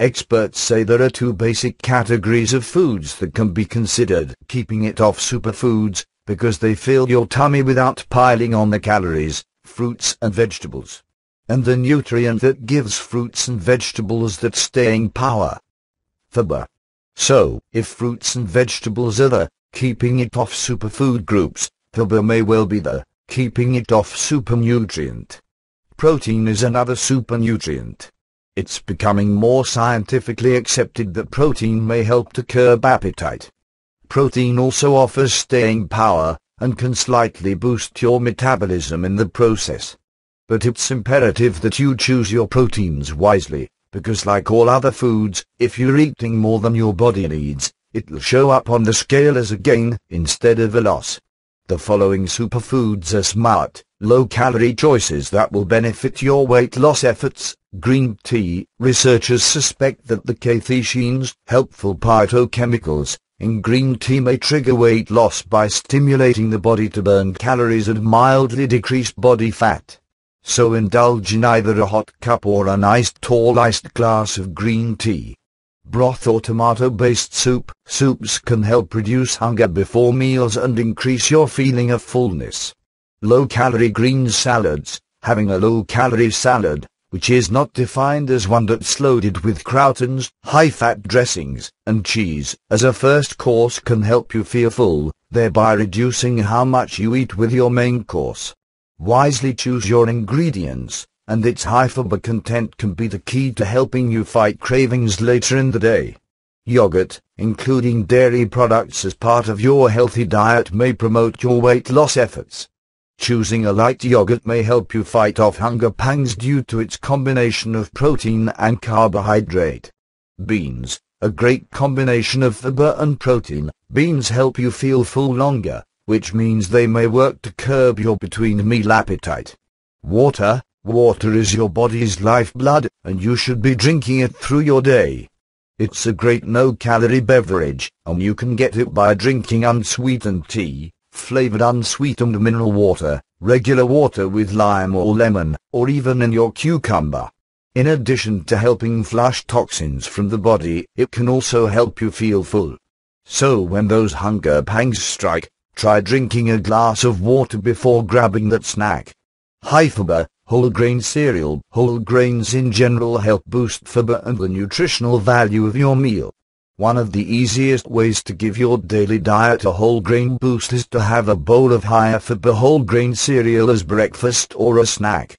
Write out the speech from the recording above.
Experts say there are two basic categories of foods that can be considered keeping it off superfoods, because they fill your tummy without piling on the calories, fruits and vegetables. And the nutrient that gives fruits and vegetables that staying power. Fiber. So, if fruits and vegetables are the keeping it off superfood groups, fiber may well be the keeping it off supernutrient. Protein is another supernutrient it's becoming more scientifically accepted that protein may help to curb appetite. Protein also offers staying power, and can slightly boost your metabolism in the process. But it's imperative that you choose your proteins wisely, because like all other foods, if you're eating more than your body needs, it'll show up on the scale as a gain instead of a loss. The following superfoods are smart, low-calorie choices that will benefit your weight loss efforts green tea, researchers suspect that the cathechins, helpful phytochemicals, in green tea may trigger weight loss by stimulating the body to burn calories and mildly decrease body fat. So indulge in either a hot cup or an iced tall iced glass of green tea. Broth or tomato-based soup. Soups can help reduce hunger before meals and increase your feeling of fullness. Low-calorie green salads. Having a low-calorie salad, which is not defined as one that's loaded with croutons, high-fat dressings, and cheese, as a first course can help you feel full, thereby reducing how much you eat with your main course. Wisely choose your ingredients, and its high fiber content can be the key to helping you fight cravings later in the day. Yogurt, including dairy products as part of your healthy diet may promote your weight loss efforts. Choosing a light yogurt may help you fight off hunger pangs due to its combination of protein and carbohydrate. Beans, a great combination of fiber and protein, beans help you feel full longer, which means they may work to curb your between-meal appetite. Water, water is your body's lifeblood, and you should be drinking it through your day. It's a great no-calorie beverage, and you can get it by drinking unsweetened tea, flavored unsweetened mineral water, regular water with lime or lemon, or even in your cucumber. In addition to helping flush toxins from the body, it can also help you feel full. So when those hunger pangs strike, try drinking a glass of water before grabbing that snack. High fiber, whole grain cereal, whole grains in general help boost fiber and the nutritional value of your meal. One of the easiest ways to give your daily diet a whole grain boost is to have a bowl of high fiber whole grain cereal as breakfast or a snack.